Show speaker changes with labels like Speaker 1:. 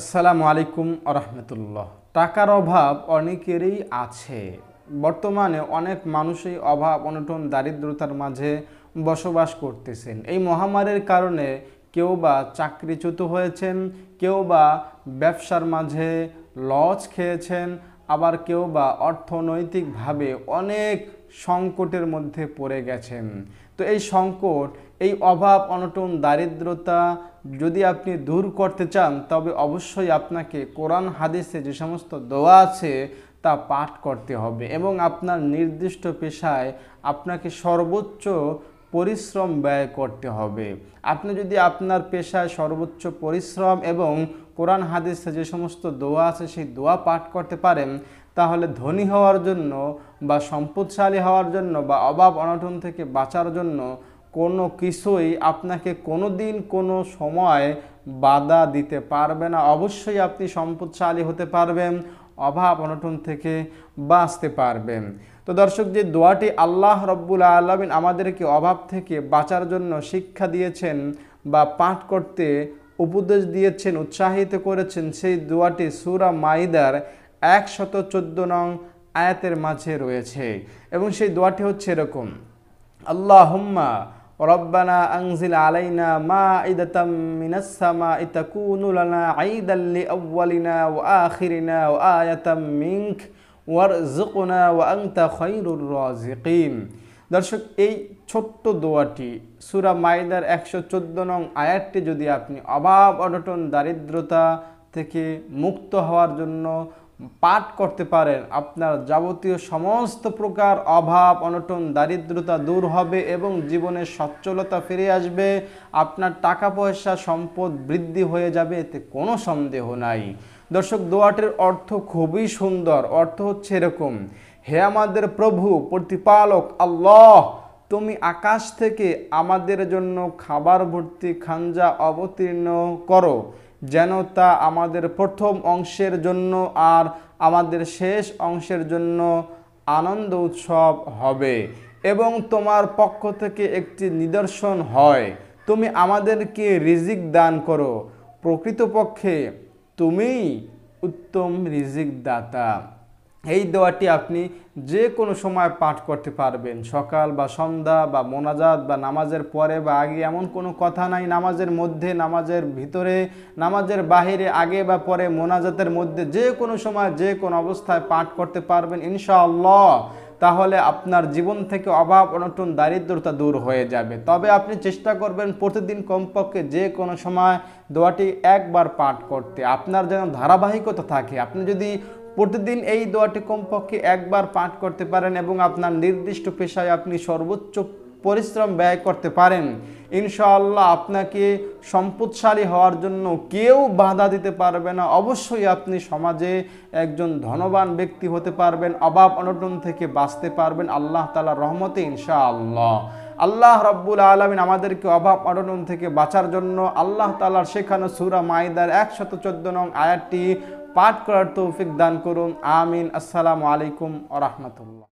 Speaker 1: আসসালামু আলাইকুম আরহামতুল্লাহ টাকার অভাব অনেকেরই আছে বর্তমানে অনেক মানুষই অভাব অনটন দারিদ্রতার মাঝে বসবাস করতেছেন এই মহামারীর কারণে কেউ বা চাকরিচ্যুত হয়েছেন কেউ বা ব্যবসার মাঝে লজ খেয়েছেন আবার কেউ বা অর্থনৈতিকভাবে অনেক সংকটের মধ্যে পড়ে গেছেন তো এই সংকট এই অভাব অনটন দারিদ্রতা যদি আপনি দূর করতে চান তবে অবশ্যই আপনাকে কোরআন হাদিসে যে সমস্ত দোয়া আছে তা পাঠ করতে হবে এবং আপনার নির্দিষ্ট পেশায় আপনাকে সর্বোচ্চ পরিশ্রম ব্যয় করতে হবে আপনি যদি আপনার পেশায় সর্বোচ্চ পরিশ্রম এবং কোরআন হাদিসে যে সমস্ত দোয়া আছে সেই দোয়া পাঠ করতে পারেন তাহলে ধনী হওয়ার জন্য বা সম্পদশালী হওয়ার জন্য বা অভাব অনটন থেকে বাঁচার জন্য কোনো কিছুই আপনাকে কোনো দিন কোনো সময় বাধা দিতে পারবে না অবশ্যই আপনি সম্পদশালী হতে পারবেন অভাব অনটন থেকে বাঁচতে পারবেন তো দর্শক যে দোয়াটি আল্লাহ রব্বুল আলমিন আমাদেরকে অভাব থেকে বাঁচার জন্য শিক্ষা দিয়েছেন বা পাঠ করতে উপদেশ দিয়েছেন উৎসাহিত করেছেন সেই দোয়াটি সুরা মাইদার একশত চোদ্দ নং আয়াতের মাঝে রয়েছে এবং সেই দোয়াটি হচ্ছে এরকম আল্লাহ হুম্মা রব্বানা আংজিল আলাইনা মা ইদাতাম মিনাসসামা ইতাকুনু লানা আইদাল লিআউওয়ালিনা ওয়া আখিরিনা ওয়া আয়াতাম মিনক ওয়ারযুকনা ওয়া দর্শক এই ছোট্ট দোয়াটি সুরা মাইদার একশো চোদ্দ নং আয়াতটি যদি আপনি অভাব অনটন দারিদ্রতা থেকে মুক্ত হওয়ার জন্য পাঠ করতে পারেন আপনার যাবতীয় সমস্ত প্রকার অভাব অনটন দারিদ্রতা দূর হবে এবং জীবনের সচ্ছলতা ফিরে আসবে আপনার টাকা পয়সা সম্পদ বৃদ্ধি হয়ে যাবে এতে কোনো সন্দেহ নাই দর্শক দোয়াটের অর্থ খুবই সুন্দর অর্থ হচ্ছে এরকম হে আমাদের প্রভু প্রতিপালক আল্লাহ তুমি আকাশ থেকে আমাদের জন্য খাবার ভর্তি খাঞ্জা অবতীর্ণ করো যেন তা আমাদের প্রথম অংশের জন্য আর আমাদের শেষ অংশের জন্য আনন্দ উৎসব হবে এবং তোমার পক্ষ থেকে একটি নিদর্শন হয় তুমি আমাদেরকে রিজিক দান করো প্রকৃতপক্ষে তুমিই উত্তম রিজিক দাতা এই দোয়াটি আপনি যে কোনো সময় পাঠ করতে পারবেন সকাল বা সন্ধ্যা বা মোনাজাত বা নামাজের পরে বা আগে এমন কোনো কথা নাই নামাজের মধ্যে নামাজের ভিতরে নামাজের বাহিরে আগে বা পরে মোনাজাতের মধ্যে যে কোনো সময় যে কোনো অবস্থায় পাঠ করতে পারবেন ইনশাআল্লাহ তাহলে আপনার জীবন থেকে অভাব অনটন দারিদ্রতা দূর হয়ে যাবে তবে আপনি চেষ্টা করবেন প্রতিদিন কমপক্ষে যে কোনো সময় দোয়াটি একবার পাঠ করতে আপনার যেন ধারাবাহিকতা থাকে আপনি যদি প্রতিদিন এই দোয়াটি কমপক্ষে একবার পাঠ করতে পারেন এবং আপনার নির্দিষ্ট পেশায় আপনি সর্বোচ্চ পরিশ্রম ব্যয় করতে পারেন ইনশাআল্লাহ আপনাকে সম্পদশালী হওয়ার জন্য কেউ বাধা দিতে পারবে না অবশ্যই আপনি সমাজে একজন ধনবান ব্যক্তি হতে পারবেন অভাব অনটন থেকে বাঁচতে পারবেন আল্লাহ তালা রহমতে ইনশাআল্লাহ আল্লাহ রব্বুল আলমিন আমাদেরকে অভাব অনটন থেকে বাঁচার জন্য আল্লাহ তালার শেখানো সুরা মাইদার একশত চোদ্দ নং আয়াতটি পাঠ করার তৌফিক দান করুন আমিন আসসালামু আলাইকুম আ রহমতুল্লাহ